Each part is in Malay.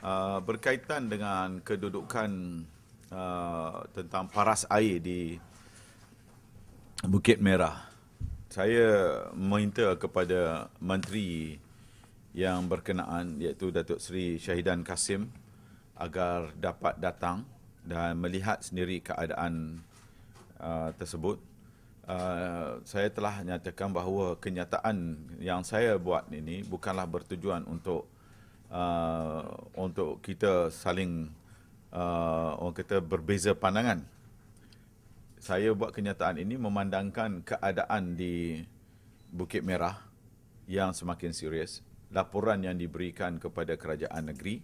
Uh, berkaitan dengan kedudukan uh, tentang paras air di Bukit Merah. Saya meminta kepada menteri yang berkenaan iaitu Datuk Seri Syahidan Kasim agar dapat datang dan melihat sendiri keadaan uh, tersebut. Uh, saya telah nyatakan bahawa kenyataan yang saya buat ini bukanlah bertujuan untuk uh, untuk kita saling uh, orang kata berbeza pandangan. Saya buat kenyataan ini memandangkan keadaan di Bukit Merah yang semakin serius. Laporan yang diberikan kepada kerajaan negeri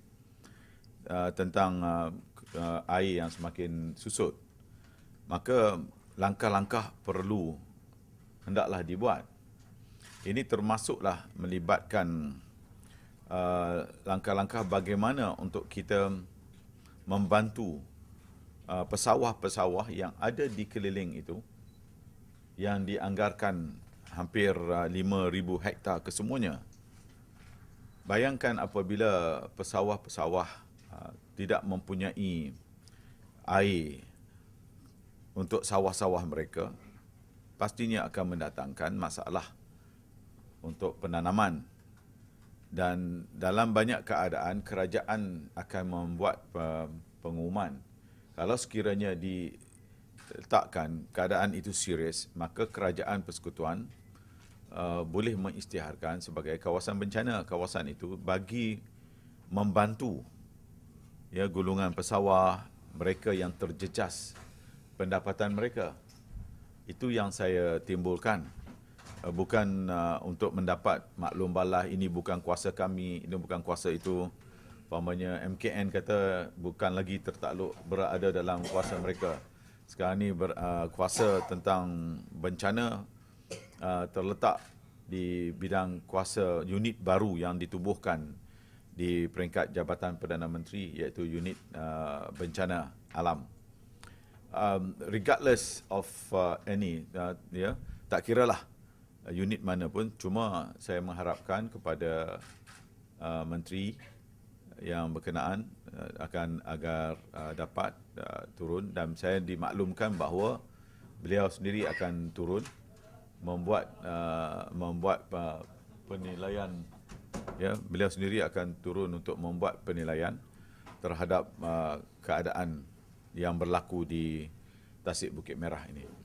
uh, tentang uh, uh air yang semakin susut. Maka langkah-langkah perlu hendaklah dibuat. Ini termasuklah melibatkan uh, langkah-langkah bagaimana untuk kita membantu uh, pesawah-pesawah yang ada di keliling itu yang dianggarkan hampir uh, 5000 hektar kesemuanya. Bayangkan apabila pesawah-pesawah uh, tidak mempunyai air untuk sawah-sawah mereka, pastinya akan mendatangkan masalah untuk penanaman dan dalam banyak keadaan kerajaan akan membuat uh, pengumuman kalau sekiranya diletakkan keadaan itu serius maka kerajaan persekutuan uh, boleh mengisytiharkan sebagai kawasan bencana kawasan itu bagi membantu ya gulungan pesawat mereka yang terjejas pendapatan mereka itu yang saya timbulkan Eh, bukan uh, untuk mendapat maklum balas ini bukan kuasa kami ini bukan kuasa itu umpamanya MKN kata bukan lagi tertakluk berada dalam kuasa mereka sekarang ini uh, eh, kuasa tentang bencana uh, terletak di bidang kuasa unit baru yang ditubuhkan di peringkat Jabatan Perdana Menteri iaitu unit uh, bencana alam um, regardless of uh, any uh, ya yeah, tak kiralah Uh, unit mana pun cuma saya mengharapkan kepada uh, menteri yang berkenaan uh, akan agar uh, dapat uh, turun dan saya dimaklumkan bahawa beliau sendiri akan turun membuat uh, membuat uh, penilaian ya beliau sendiri akan turun untuk membuat penilaian terhadap uh, keadaan yang berlaku di Tasik Bukit Merah ini